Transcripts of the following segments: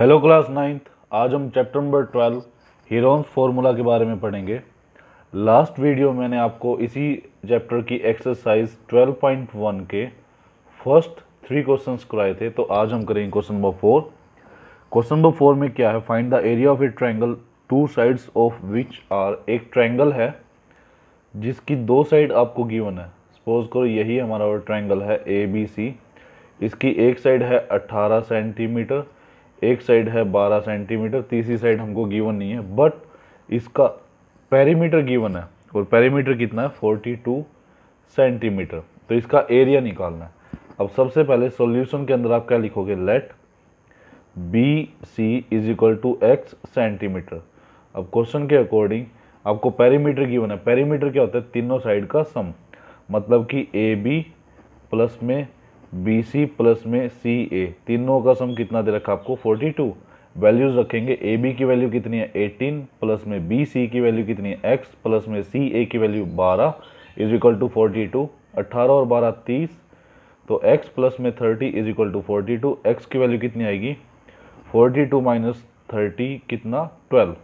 Hello class ninth आज हम chapter number twelve Heron's formula के बारे में पढ़ेंगे लास्ट वीडियो मैंने आपको इसी चैप्टर की एक्सरसाइज 12.1 के फर्स्ट थ्री क्वेश्चन कराए थे तो आज हम करेंगे question number four question number four में क्या है find the area of a triangle two sides of which are एक ट्रायंगल है जिसकी दो साइड आपको गिवन है सपोज करो यही हमारा ट्रायंगल है ए बी सी इसकी एक साइड है अट्ठारह सेंटीमीटर एक साइड है 12 सेंटीमीटर तीसरी साइड हमको गिवन नहीं है बट इसका पैरीमीटर गिवन है और पैरीमीटर कितना है 42 सेंटीमीटर तो इसका एरिया निकालना है अब सबसे पहले सॉल्यूशन के अंदर आप क्या लिखोगे let B C is equal to x centimetre अब क्वेश्चन के अकॉर्डिंग आपको पैरीमीटर गिवन है पैरीमीटर क्या होता है तीनों साइड का सम मतलब कि ए बी प्लस में बी सी प्लस में सी ए तीनों का सम कितना दे रखा आपको 42 वैल्यूज रखेंगे ए बी की वैल्यू कितनी है 18 प्लस में बी सी की वैल्यू कितनी है एक्स प्लस में सी ए की value 12 is equal to forty two अट्ठारह और बारह तीस तो एक्स प्लस में thirty is equal to forty two x की वैल्यू कितनी आएगी फोर्टी टू माइनस थर्टी कितना ट्वेल्व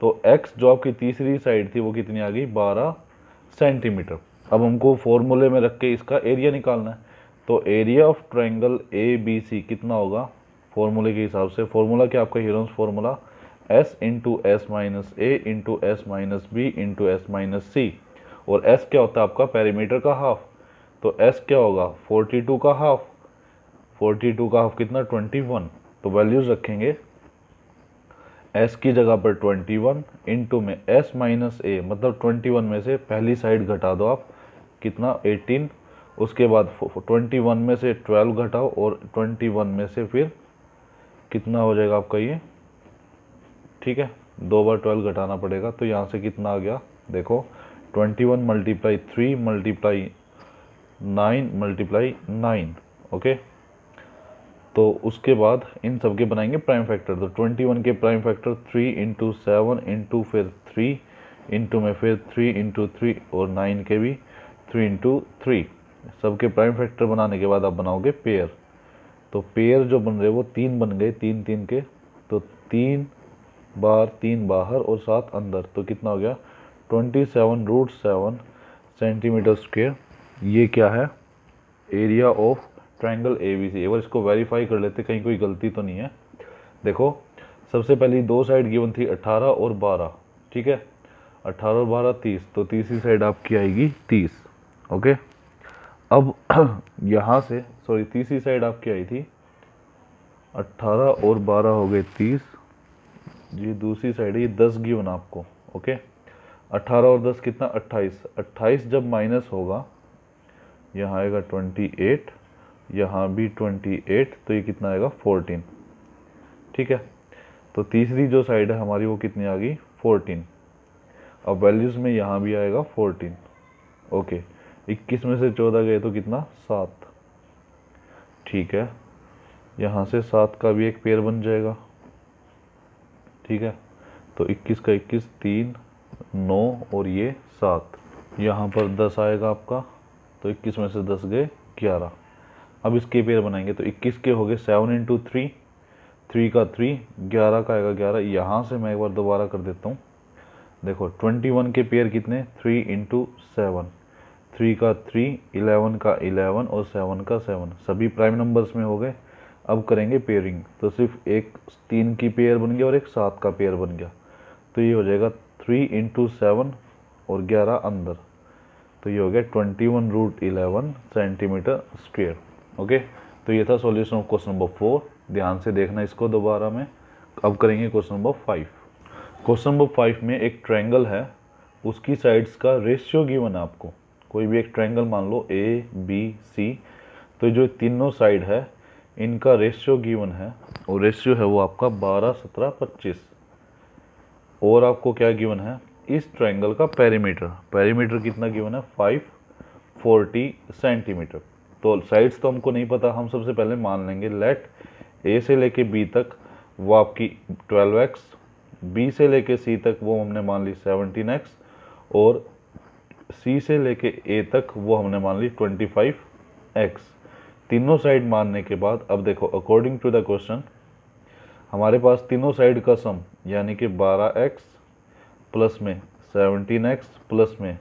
तो एक्स जो आपकी तीसरी साइड थी वो कितनी आ गई बारह सेंटीमीटर अब हमको फॉर्मूले में रख के इसका एरिया निकालना है तो area of triangle A B C कितना होगा फॉर्मूले के हिसाब से फॉर्मूला क्या आपका Heron's formula S into S minus A into S minus B into S minus C और एस क्या होता है आपका पैरीमीटर का हाफ तो एस क्या होगा 42 का हाफ 42 का हाफ कितना 21 तो वैल्यूज़ रखेंगे एस की जगह पर 21 वन इंटू में एस माइनस ए मतलब 21 में से पहली साइड घटा दो आप कितना एटीन उसके बाद ट्वेंटी वन में से ट्वेल्व घटाओ और ट्वेंटी वन में से फिर कितना हो जाएगा आपका ये ठीक है दो बार ट्वेल्व घटाना पड़ेगा तो यहाँ से कितना आ गया देखो twenty one multiply three multiply nine multiply nine okay तो उसके बाद इन सब के बनाएंगे प्राइम फैक्टर तो ट्वेंटी वन के prime factor three into seven into फिर थ्री इंटू में फिर थ्री इंटू थ्री और नाइन के भी थ्री इंटू थ्री सबके प्राइम फैक्टर बनाने के बाद आप बनाओगे पेयर तो पेयर जो बन रहे वो तीन बन गए तीन तीन के तो तीन बार तीन बाहर और सात अंदर तो कितना हो गया twenty seven root seven centimetre square ये क्या है area of triangle A B C एक बार इसको वेरीफाई कर लेते कहीं कोई गलती तो नहीं है देखो सबसे पहली दो साइड गिवन थी अट्ठारह और बारह ठीक है अट्ठारह और बारह तीस तो तीसरी साइड आपकी आएगी तीस ओके अब यहाँ से सॉरी तीसरी साइड आपकी आई थी अट्ठारह और बारह हो गए तीस जी दूसरी साइड ये दस गिवन आपको ओके अट्ठारह और दस कितना अट्ठाईस अट्ठाईस जब माइनस होगा यहाँ आएगा ट्वेंटी एट यहाँ भी ट्वेंटी एट तो ये कितना आएगा फोरटीन ठीक है तो तीसरी जो साइड है हमारी वो कितनी आ गई फोरटीन अब वैल्यूज़ में यहाँ भी आएगा फोरटीन ओके okay. इक्कीस में से चौदह गए तो कितना सात ठीक है यहाँ से सात का भी एक पेयर बन जाएगा ठीक है तो इक्कीस का इक्कीस तीन नौ और ये सात यहाँ पर दस आएगा आपका तो इक्कीस में से दस गए ग्यारह अब इसके पेयर बनाएंगे तो इक्कीस के हो गए सेवन इंटू थ्री थ्री का थ्री ग्यारह का आएगा ग्यारह यहाँ से मैं एक बार दोबारा कर देता हूँ देखो ट्वेंटी वन के पेयर कितने थ्री इंटू सेवन थ्री का थ्री इलेवन का इलेवन और सेवन का सेवन सभी प्राइम नंबर्स में हो गए अब करेंगे पेयरिंग तो सिर्फ एक तीन की पेयर बन गया और एक सात का पेयर बन गया तो ये हो जाएगा थ्री इंटू सेवन और ग्यारह अंदर तो ये हो गया twenty one root eleven centimetre square okay तो ये था solution of question number four ध्यान से देखना इसको दोबारा में अब करेंगे question number five question number five में एक ट्रैंगल है उसकी साइड्स का रेशियो गिवन आपको कोई भी एक ट्रायंगल मान लो ए बी सी तो जो तीनों साइड है इनका रेशियो गिवन है और रेशियो है वो आपका बारह सत्रह पच्चीस और आपको क्या गिवन है इस ट्रायंगल का पैरीमीटर पैरीमीटर कितना गिवन है फाइव फोर्टी सेंटीमीटर तो साइड्स तो हमको नहीं पता हम सबसे पहले मान लेंगे लेट ए से लेके बी तक वो आपकी ट्वेल्व एक्स बी से लेके सी तक वो हमने मान ली सेवनटीन एक्स और सी से लेके ए तक वो हमने मान ली ट्वेंटी फाइव एक्स तीनों साइड मानने के बाद अब देखो अकॉर्डिंग टू द क्वेश्चन हमारे पास तीनों साइड का सम यानी कि बारह एक्स प्लस में सेवनटीन एक्स प्लस में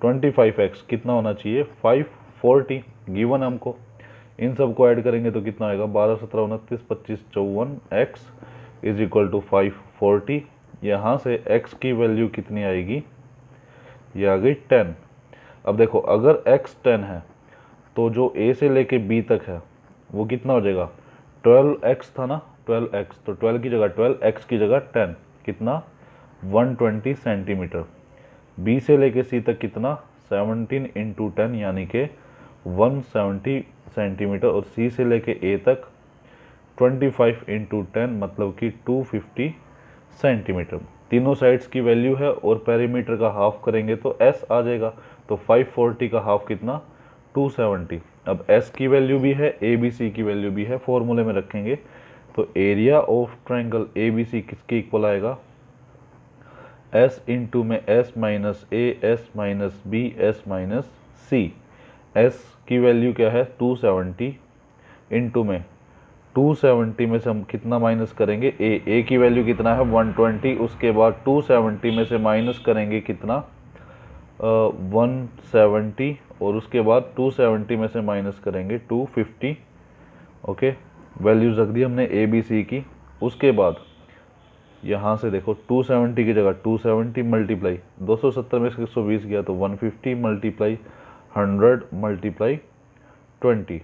ट्वेंटी फाइव एक्स कितना होना चाहिए फाइव फोर्टी गिवन हमको इन सब को ऐड करेंगे तो कितना आएगा बारह सत्रह उनतीस पच्चीस चौवन x is equal to five forty यहाँ से एक्स की वैल्यू कितनी आएगी ये आ गई टेन अब देखो अगर एक्स टेन है तो जो ए से लेके बी तक है वो कितना हो जाएगा ट्वेल्व एक्स था ना ट्वेल्व एक्स तो ट्वेल्व की जगह ट्वेल्व एक्स की जगह टेन कितना वन ट्वेंटी सेंटीमीटर बी से लेके सी तक कितना सेवनटीन इंटू टेन यानी कि वन सेवेंटी सेंटीमीटर और सी से लेके ए तक ट्वेंटी फाइव इंटू टेन मतलब कि टू फिफ्टी सेंटीमीटर तीनों साइड्स की वैल्यू है और पेरीमीटर का हाफ करेंगे तो एस आ जाएगा तो 540 का हाफ कितना 270 अब एस की वैल्यू भी है ए बी सी की वैल्यू भी है फॉर्मूले में रखेंगे तो area of triangle A B C किसके इक्वल आएगा एस इंटू में S minus A S minus B S minus C S की वैल्यू क्या है 270 सेवेंटी इंटू में 270 में से हम कितना माइनस करेंगे ए ए की वैल्यू कितना है 120 उसके बाद 270 में से माइनस करेंगे कितना वन सेवेंटी और उसके बाद 270 में से माइनस करेंगे 250 ओके वैल्यूज रख दी हमने ए बी सी की उसके बाद यहाँ से देखो 270 की जगह 270 मल्टीप्लाई दो में से 120 गया तो 150 मल्टीप्लाई हंड्रेड मल्टीप्लाई ट्वेंटी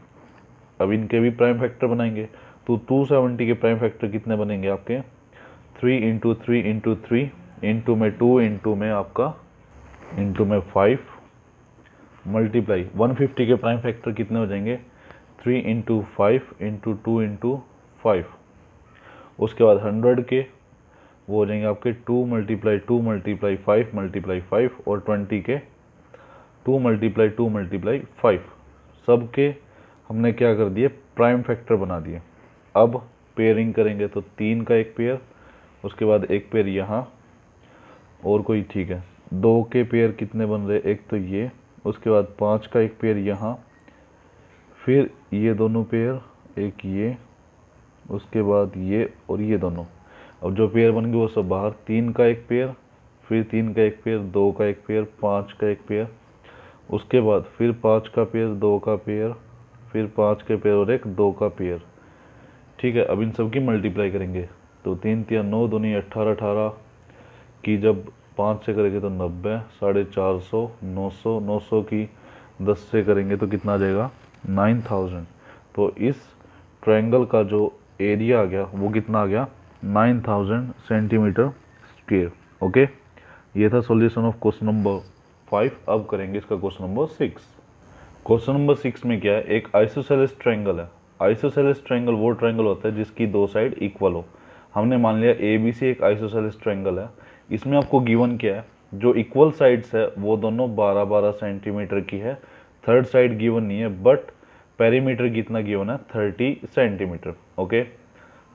अब इनके भी प्राइम फैक्टर बनाएंगे तो 270 के प्राइम फैक्टर कितने बनेंगे आपके three into three into three into में टू इंटू में आपका इंटू में फाइव मल्टीप्लाई वन के प्राइम फैक्टर कितने हो जाएंगे three into five into two into five उसके बाद हंड्रेड के वो हो जाएंगे आपके two multiply two multiply five multiply five और ट्वेंटी के two multiply two multiply five सब के हमने क्या कर दिए प्राइम फैक्टर बना दिए अब पेयरिंग करेंगे तो तीन का एक पेयर उसके बाद एक पेयर यहाँ और कोई ठीक है दो के पेयर कितने बन रहे एक तो ये उसके बाद पाँच का एक पेयर यहाँ फिर ये दोनों पेयर एक ये उसके बाद ये और ये दोनों अब जो पेयर बन गए वो सब बाहर तीन का एक पेयर फिर तीन का एक पेयर दो का एक पेयर पाँच का एक पेयर उसके बाद फिर पाँच का पेयर दो का पेयर फिर पाँच के पेयर और एक दो का पेयर ठीक है अब इन सब की मल्टीप्लाई करेंगे तो तीन तिया नौ नहीं अट्ठारह अठारह की जब पाँच से करेंगे तो नब्बे साढ़े चार सौ नौ सौ नौ सौ की दस से करेंगे तो कितना आ जाएगा नाइन थाउजेंड तो इस ट्रायंगल का जो एरिया आ गया वो कितना आ गया nine thousand centimetre square okay ये था solution of question number five अब करेंगे इसका question number six question number six में क्या है एक आइसोसेलिस ट्रायंगल है आइसोसेलिस ट्रायंगल वो ट्रायंगल होता है जिसकी दो साइड इक्वल हो हमने मान लिया ए बी सी एक आइसोसेलिस ट्रायंगल है इसमें आपको गिवन क्या है जो इक्वल साइड्स है वो दोनों बारह बारह सेंटीमीटर की है थर्ड साइड गिवन नहीं है बट पेरीमीटर कितना गिवन है थर्टी सेंटीमीटर ओके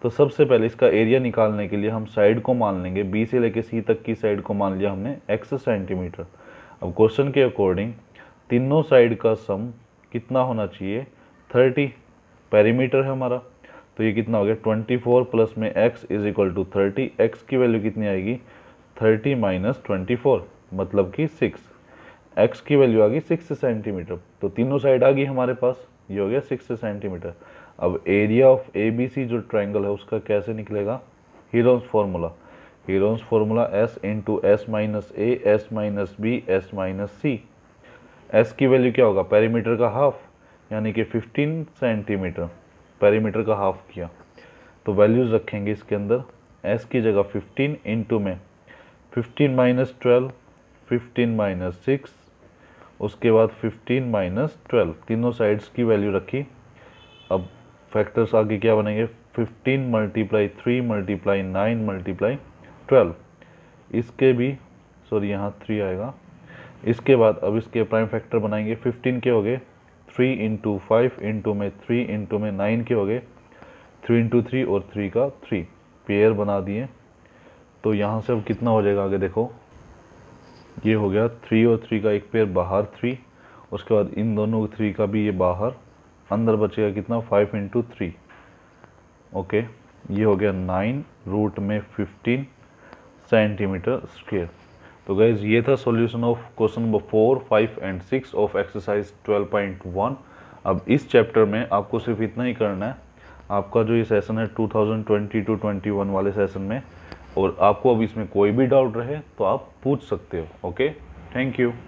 तो सबसे पहले इसका एरिया निकालने के लिए हम साइड को मान लेंगे बी से लेके सी तक की साइड को मान लिया हमने एक्स सेंटीमीटर अब क्वेश्चन के अकॉर्डिंग तीनों साइड का सम कितना होना चाहिए थर्टी पैरीमीटर है हमारा तो ये कितना हो गया ट्वेंटी फोर प्लस में x is equal to thirty x की वैल्यू कितनी आएगी थर्टी माइनस ट्वेंटी फोर मतलब कि सिक्स एक्स की वैल्यू आ गई सिक्स सेंटीमीटर तो तीनों साइड आ गई हमारे पास ये हो गया सिक्स सेंटीमीटर अब area of A B C जो ट्राइंगल है उसका कैसे निकलेगा Heron's formula Heron's formula S into S minus A S minus B S minus C S की वैल्यू क्या होगा पैरीमीटर का हाफ यानी कि 15 सेंटीमीटर पैरीमीटर का हाफ किया तो वैल्यूज़ रखेंगे इसके अंदर एस की जगह 15 इंटू में 15 minus twelve fifteen minus six उसके बाद 15 माइनस ट्वेल्व तीनों साइड्स की वैल्यू रखी अब फैक्टर्स आगे क्या बनेंगे 15 multiply three multiply nine multiply twelve इसके भी सॉरी यहाँ थ्री आएगा इसके बाद अब इसके प्राइम फैक्टर बनाएंगे फिफ्टीन के हो गए थ्री इंटू फाइव इंटू में थ्री इंटू में नाइन के हो गए थ्री इंटू थ्री और थ्री का थ्री पेयर बना दिए तो यहाँ से अब कितना हो जाएगा आगे देखो ये हो गया थ्री और थ्री का एक पेयर बाहर थ्री उसके बाद इन दोनों थ्री का भी ये बाहर अंदर बचेगा कितना फाइव इंटू थ्री ओके ये हो गया नाइन रूट में फिफ्टीन सेंटीमीटर स्क्वेयर तो गैज़ ये था solution of question number four five and six of exercise twelve point one अब इस चैप्टर में आपको सिर्फ इतना ही करना है आपका जो ये सेशन है two thousand twenty two twenty one वाले सेशन में और आपको अब इसमें कोई भी डाउट रहे तो आप पूछ सकते हो ओके थैंक यू